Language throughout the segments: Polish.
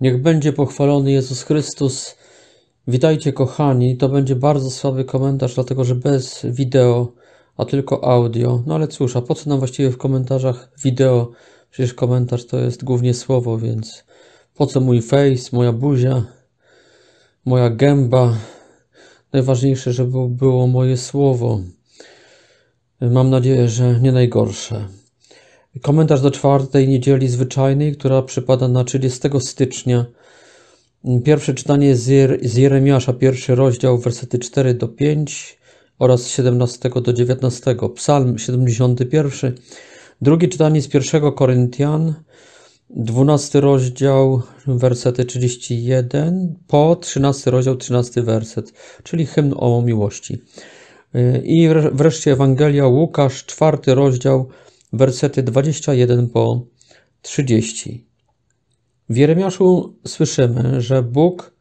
Niech będzie pochwalony Jezus Chrystus. Witajcie kochani, to będzie bardzo słaby komentarz, dlatego że bez wideo, a tylko audio. No ale cóż, a po co nam właściwie w komentarzach wideo? Przecież komentarz to jest głównie słowo, więc po co mój face, moja buzia, moja gęba? Najważniejsze, żeby było moje słowo. Mam nadzieję, że nie najgorsze. Komentarz do czwartej niedzieli zwyczajnej, która przypada na 30 stycznia. Pierwsze czytanie z, Jer- Jeremiasza, pierwszy rozdział, wersety 4 do 5 oraz 17 do 19. Psalm 71. Drugie czytanie z 1 Koryntian, 12 rozdział, wersety 31 po 13 rozdział, 13 werset, czyli hymn o miłości. I wreszcie Ewangelia Łukasz, czwarty rozdział, wersety 21 po 30. W Jeremiaszu słyszymy, że Bóg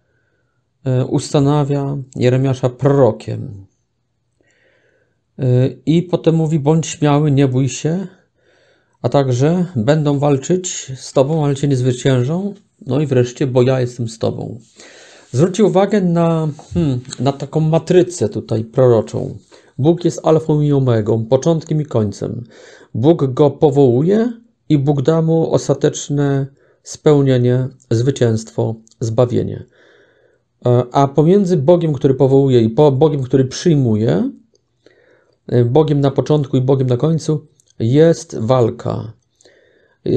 e, ustanawia Jeremiasza prorokiem. E, I potem mówi: bądź śmiały, nie bój się, a także będą walczyć z tobą, ale cię nie zwyciężą. No i wreszcie, bo ja jestem z tobą. Zwróćcie uwagę na, hmm, na taką matrycę tutaj proroczą. Bóg jest alfą i omegą, początkiem i końcem. Bóg go powołuje i Bóg da mu ostateczne spełnienie, zwycięstwo, zbawienie. E, a pomiędzy Bogiem, który powołuje i Bogiem, który przyjmuje, e, Bogiem na początku i Bogiem na końcu, jest walka. E,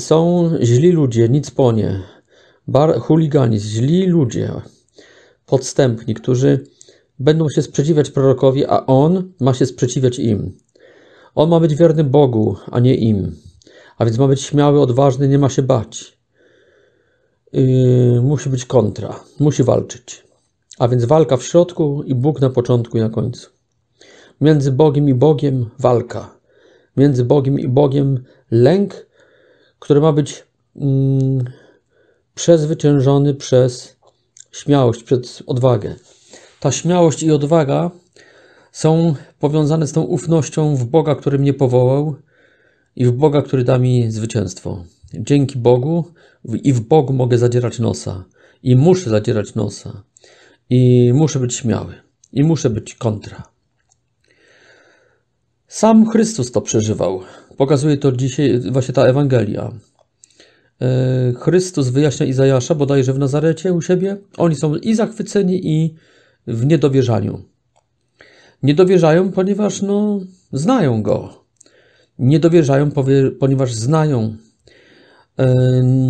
są źli ludzie, nic po nie, bar, chuliganizm, źli ludzie, podstępni, którzy będą się sprzeciwiać prorokowi, a on ma się sprzeciwiać im. On ma być wierny Bogu, a nie im. A więc ma być śmiały, odważny, nie ma się bać. Yy, musi być kontra, musi walczyć. A więc walka w środku i Bóg na początku i na końcu. Między Bogiem i Bogiem walka. Między Bogiem i Bogiem lęk, który ma być mm, przezwyciężony przez śmiałość, przez odwagę. Ta śmiałość i odwaga są powiązane z tą ufnością w Boga, który mnie powołał i w Boga, który da mi zwycięstwo. Dzięki Bogu i w Bogu mogę zadzierać nosa i muszę zadzierać nosa i muszę być śmiały i muszę być kontra. Sam Chrystus to przeżywał. Pokazuje to dzisiaj właśnie ta Ewangelia. E, Chrystus wyjaśnia Izajasza bodajże w Nazarecie u siebie. Oni są i zachwyceni i w niedowierzaniu. Niedowierzają, ponieważ no, znają go. Niedowierzają, ponieważ znają. E,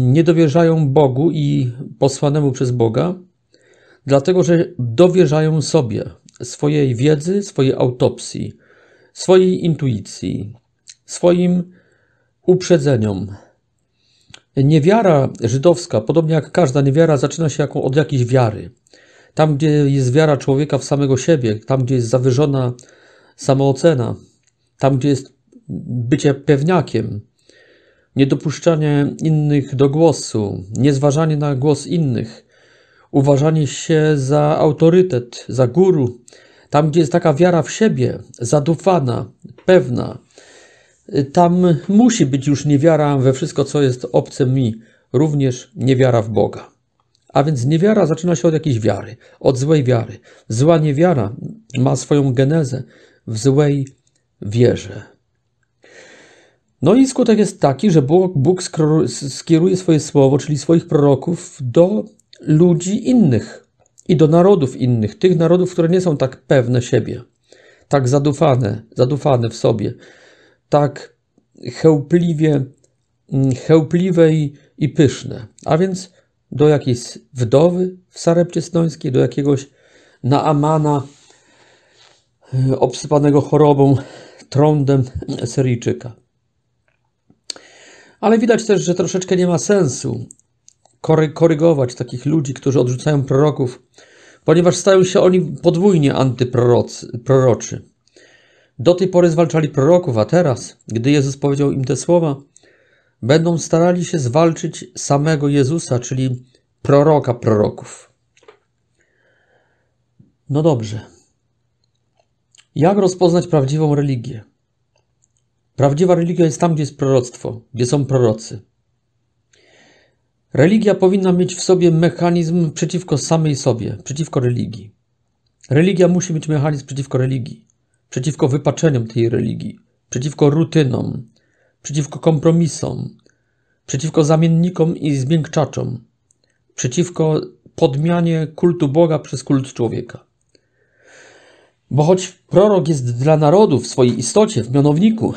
Niedowierzają Bogu i posłanemu przez Boga, dlatego że dowierzają sobie, swojej wiedzy, swojej autopsji, swojej intuicji, swoim uprzedzeniom. Niewiara żydowska, podobnie jak każda niewiara, zaczyna się jako od jakiejś wiary. Tam, gdzie jest wiara człowieka w samego siebie, tam, gdzie jest zawyżona samoocena, tam, gdzie jest bycie pewniakiem, niedopuszczanie innych do głosu, niezważanie na głos innych, uważanie się za autorytet, za guru, tam, gdzie jest taka wiara w siebie, zadufana, pewna, tam musi być już niewiara we wszystko, co jest obce mi, również niewiara w Boga. A więc niewiara zaczyna się od jakiejś wiary, od złej wiary. Zła niewiara ma swoją genezę w złej wierze. No i skutek jest taki, że Bóg skieruje swoje słowo, czyli swoich proroków, do ludzi innych i do narodów innych, tych narodów, które nie są tak pewne siebie, tak zadufane, zadufane w sobie, tak chełpliwie, mm, chełpliwe i, i pyszne. A więc do jakiejś wdowy w Sarepcie Snońskiej, do jakiegoś Naamana e, obsypanego chorobą, trądem Syryjczyka. Ale widać też, że troszeczkę nie ma sensu kory korygować takich ludzi, którzy odrzucają proroków, ponieważ stają się oni podwójnie antyproroczy. Do tej pory zwalczali proroków, a teraz, gdy Jezus powiedział im te słowa, będą starali się zwalczyć samego Jezusa, czyli proroka proroków. No dobrze. Jak rozpoznać prawdziwą religię? Prawdziwa religia jest tam, gdzie jest proroctwo, gdzie są prorocy. Religia powinna mieć w sobie mechanizm przeciwko samej sobie, przeciwko religii. Religia musi mieć mechanizm przeciwko religii, przeciwko wypaczeniom tej religii, przeciwko rutynom, przeciwko kompromisom, przeciwko zamiennikom i zmiękczaczom, przeciwko podmianie kultu Boga przez kult człowieka. Bo choć prorok jest dla narodu w swojej istocie, w mianowniku,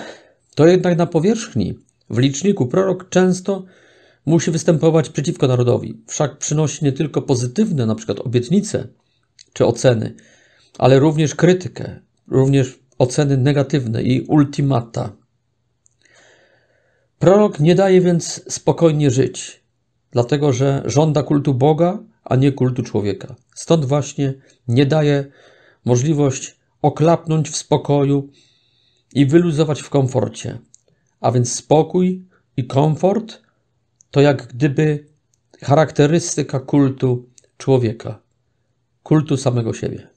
to jednak na powierzchni, w liczniku, prorok często musi występować przeciwko narodowi. Wszak przynosi nie tylko pozytywne, na przykład obietnice czy oceny, ale również krytykę, również oceny negatywne i ultimata. Prorok nie daje więc spokojnie żyć, dlatego że żąda kultu Boga, a nie kultu człowieka. Stąd właśnie nie daje możliwość oklapnąć w spokoju i wyluzować w komforcie. A więc spokój i komfort to jak gdyby charakterystyka kultu człowieka, kultu samego siebie.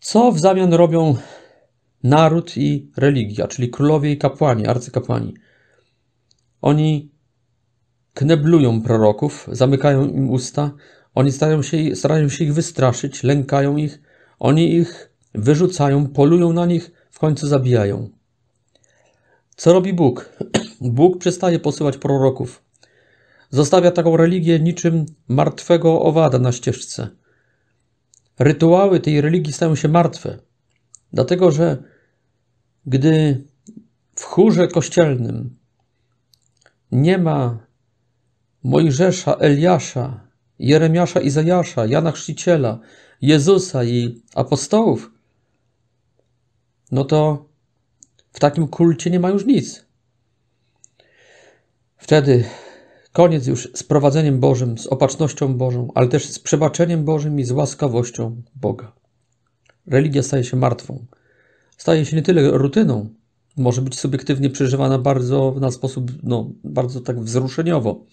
Co w zamian robią naród i religia, czyli królowie i kapłani, arcykapłani. Oni kneblują proroków, zamykają im usta, oni starają się, starają się ich wystraszyć, lękają ich, oni ich wyrzucają, polują na nich, w końcu zabijają. Co robi Bóg? Bóg przestaje posyłać proroków. Zostawia taką religię niczym martwego owada na ścieżce. Rytuały tej religii stają się martwe, dlatego że gdy w chórze kościelnym nie ma Mojżesza, Eliasza, Jeremiasza, Izajasza, Jana Chrzciciela, Jezusa i apostołów, no to w takim kulcie nie ma już nic. Wtedy koniec już z prowadzeniem Bożym, z opatrznością Bożą, ale też z przebaczeniem Bożym i z łaskawością Boga. Religia staje się martwą staje się nie tyle rutyną, może być subiektywnie przeżywana bardzo na sposób, no, bardzo tak wzruszeniowo,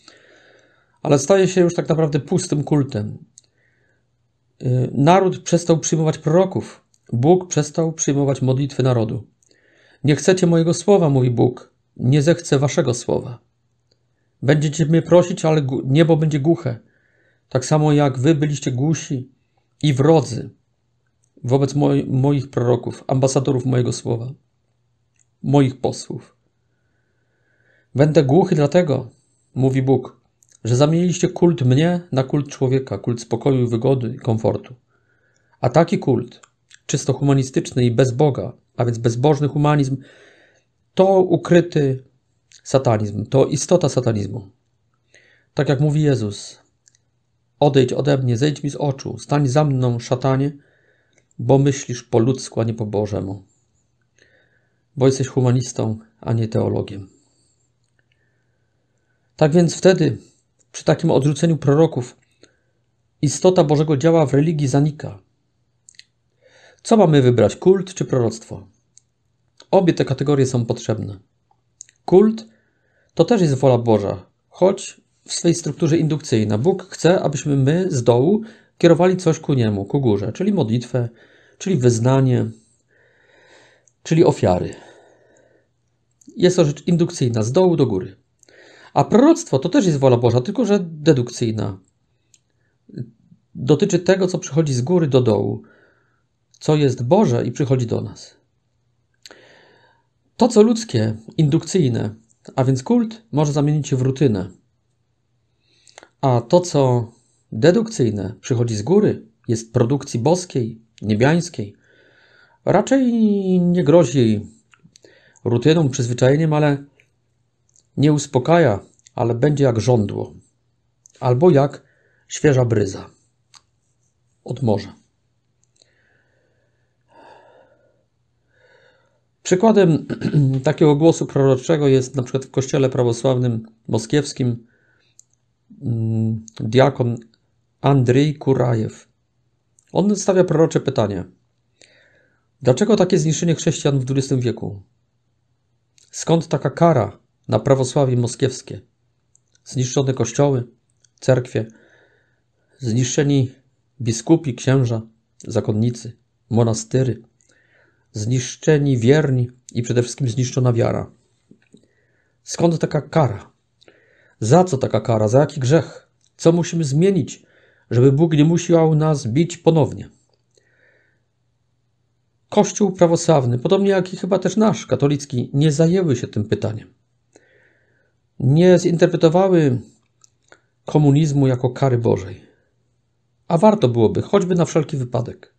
ale staje się już tak naprawdę pustym kultem. Y, naród przestał przyjmować proroków. Bóg przestał przyjmować modlitwy narodu. Nie chcecie mojego słowa, mówi Bóg, nie zechcę waszego słowa. Będziecie mnie prosić, ale niebo będzie głuche, tak samo jak wy byliście głusi i wrodzy wobec moich proroków, ambasadorów mojego słowa, moich posłów. Będę głuchy dlatego, mówi Bóg, że zamieniliście kult mnie na kult człowieka, kult spokoju, wygody i komfortu. A taki kult, czysto humanistyczny i bez Boga, a więc bezbożny humanizm, to ukryty satanizm, to istota satanizmu. Tak jak mówi Jezus, odejdź ode mnie, zejdź mi z oczu, stań za mną, szatanie, bo myślisz po ludzku, a nie po Bożemu, bo jesteś humanistą, a nie teologiem. Tak więc wtedy, przy takim odrzuceniu proroków, istota Bożego działa w religii zanika. Co mamy wybrać, kult czy proroctwo? Obie te kategorie są potrzebne. Kult to też jest wola Boża, choć w swej strukturze indukcyjna. Bóg chce, abyśmy my z dołu kierowali coś ku niemu, ku górze, czyli modlitwę, czyli wyznanie, czyli ofiary. Jest to rzecz indukcyjna, z dołu do góry. A proroctwo to też jest wola Boża, tylko że dedukcyjna. Dotyczy tego, co przychodzi z góry do dołu, co jest Boże i przychodzi do nas. To, co ludzkie, indukcyjne, a więc kult, może zamienić się w rutynę. A to, co dedukcyjne, przychodzi z góry, jest produkcji boskiej, niebiańskiej, raczej nie grozi rutyną, przyzwyczajeniem, ale nie uspokaja, ale będzie jak żądło albo jak świeża bryza od morza. Przykładem takiego głosu proroczego jest na przykład w kościele prawosławnym moskiewskim mm, diakon Andrzej Kurajew, on stawia prorocze pytanie: Dlaczego takie zniszczenie chrześcijan w XX wieku? Skąd taka kara na prawosławie moskiewskie? Zniszczone kościoły, cerkwie, zniszczeni biskupi, księża, zakonnicy, monastyry, zniszczeni wierni i przede wszystkim zniszczona wiara. Skąd taka kara? Za co taka kara? Za jaki grzech? Co musimy zmienić, żeby Bóg nie musiał nas bić ponownie. Kościół prawosławny, podobnie jak i chyba też nasz katolicki, nie zajęły się tym pytaniem. Nie zinterpretowały komunizmu jako kary Bożej. A warto byłoby, choćby na wszelki wypadek.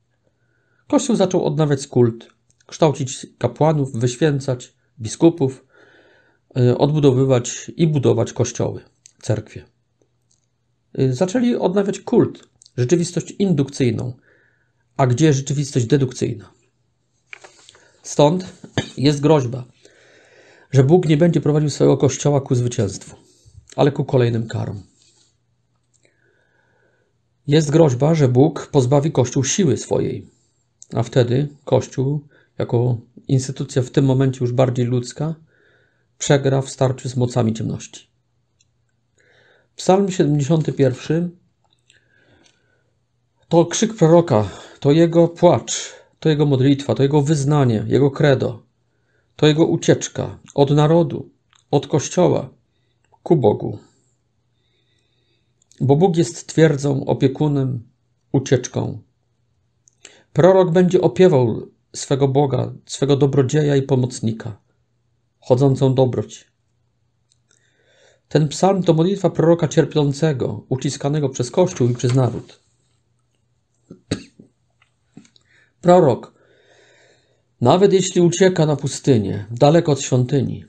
Kościół zaczął odnawiać kult, kształcić kapłanów, wyświęcać biskupów, y, odbudowywać i budować kościoły, cerkwie. Y, zaczęli odnawiać kult, rzeczywistość indukcyjną, a gdzie rzeczywistość dedukcyjna. Stąd jest groźba, że Bóg nie będzie prowadził swojego kościoła ku zwycięstwu, ale ku kolejnym karom. Jest groźba, że Bóg pozbawi Kościół siły swojej, a wtedy Kościół, jako instytucja w tym momencie już bardziej ludzka, przegra w starciu z mocami ciemności. Psalm 71 to krzyk proroka, to jego płacz, to jego modlitwa, to jego wyznanie, jego credo, to jego ucieczka od narodu, od kościoła ku Bogu. Bo Bóg jest twierdzą, opiekunem, ucieczką. Prorok będzie opiewał swego Boga, swego dobrodzieja i pomocnika, chodzącą dobroć ten psalm to modlitwa proroka cierpiącego, uciskanego przez Kościół i przez naród. Prorok, nawet jeśli ucieka na pustynię, daleko od świątyni,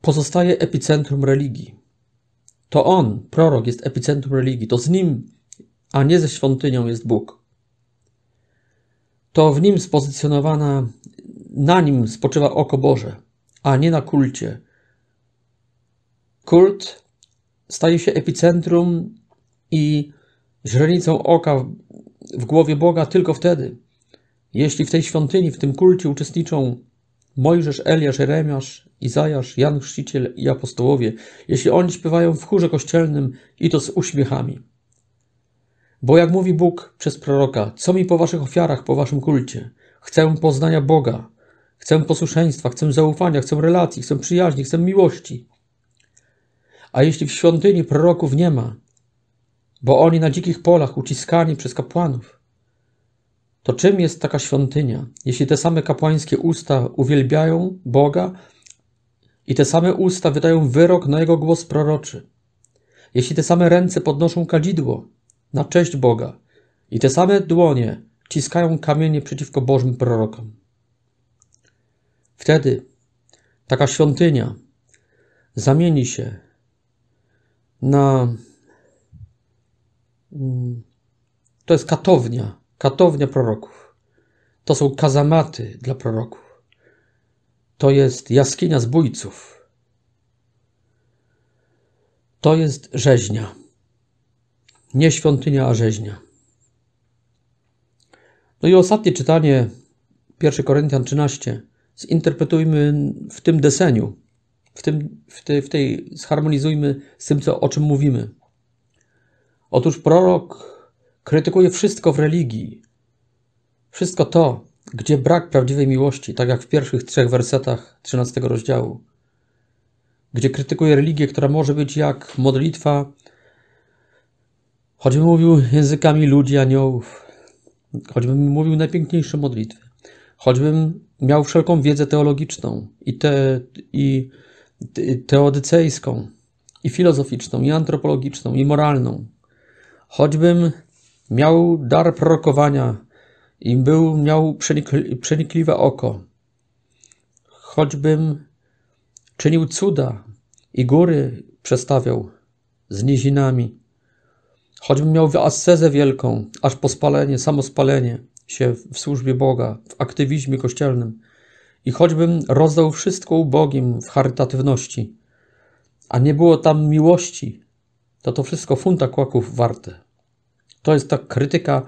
pozostaje epicentrum religii. To on, prorok, jest epicentrum religii. To z nim, a nie ze świątynią jest Bóg. To w nim spozycjonowana, na nim spoczywa oko Boże, a nie na kulcie, Kult staje się epicentrum i źrenicą oka w głowie Boga tylko wtedy, jeśli w tej świątyni, w tym kulcie uczestniczą Mojżesz, Eliasz, Jeremiasz, Izajasz, Jan Chrzciciel i apostołowie, jeśli oni śpiewają w chórze kościelnym i to z uśmiechami. Bo jak mówi Bóg przez proroka, co mi po waszych ofiarach, po waszym kulcie? Chcę poznania Boga, chcę posłuszeństwa, chcę zaufania, chcę relacji, chcę przyjaźni, chcę miłości. A jeśli w świątyni proroków nie ma, bo oni na dzikich polach uciskani przez kapłanów, to czym jest taka świątynia, jeśli te same kapłańskie usta uwielbiają Boga i te same usta wydają wyrok na Jego głos proroczy? Jeśli te same ręce podnoszą kadzidło na cześć Boga i te same dłonie ciskają kamienie przeciwko Bożym prorokom? Wtedy taka świątynia zamieni się na. Mm, to jest katownia, katownia proroków. To są kazamaty dla proroków. To jest jaskinia zbójców. To jest rzeźnia. Nie świątynia, a rzeźnia. No i ostatnie czytanie, 1 Koryntian 13, zinterpretujmy w tym deseniu w, tym, w, tej, w tej zharmonizujmy z tym, co, o czym mówimy. Otóż prorok krytykuje wszystko w religii. Wszystko to, gdzie brak prawdziwej miłości, tak jak w pierwszych trzech wersetach 13 rozdziału, gdzie krytykuje religię, która może być jak modlitwa, choćby mówił językami ludzi, aniołów, choćbym mówił najpiękniejsze modlitwy, choćbym miał wszelką wiedzę teologiczną i, te, i teodycejską, i filozoficzną, i antropologiczną, i moralną. Choćbym miał dar prorokowania i był, miał przenikli, przenikliwe oko, choćbym czynił cuda i góry przestawiał z nizinami, choćbym miał ascezę wielką, aż po spalenie, samo spalenie się w służbie Boga, w aktywizmie kościelnym – i choćbym rozdał wszystko ubogim w charytatywności, a nie było tam miłości, to to wszystko funta kłaków warte. To jest ta krytyka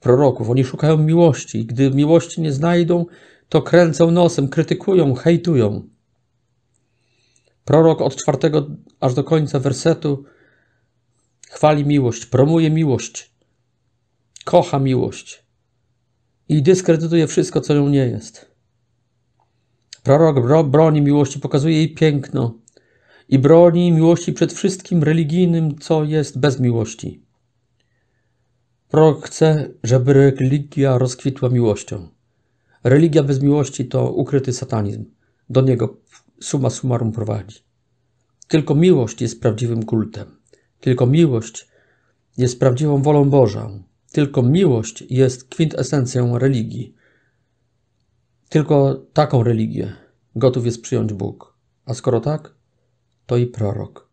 proroków. Oni szukają miłości i gdy miłości nie znajdą, to kręcą nosem, krytykują, hejtują. Prorok od czwartego aż do końca wersetu chwali miłość, promuje miłość, kocha miłość i dyskredytuje wszystko, co ją nie jest. Prorok bro, broni miłości, pokazuje jej piękno i broni miłości przed wszystkim religijnym, co jest bez miłości. Prorok chce, żeby religia rozkwitła miłością. Religia bez miłości to ukryty satanizm. Do niego suma summarum prowadzi. Tylko miłość jest prawdziwym kultem. Tylko miłość jest prawdziwą wolą Bożą. Tylko miłość jest kwintesencją religii. Tylko taką religię gotów jest przyjąć Bóg, a skoro tak, to i prorok.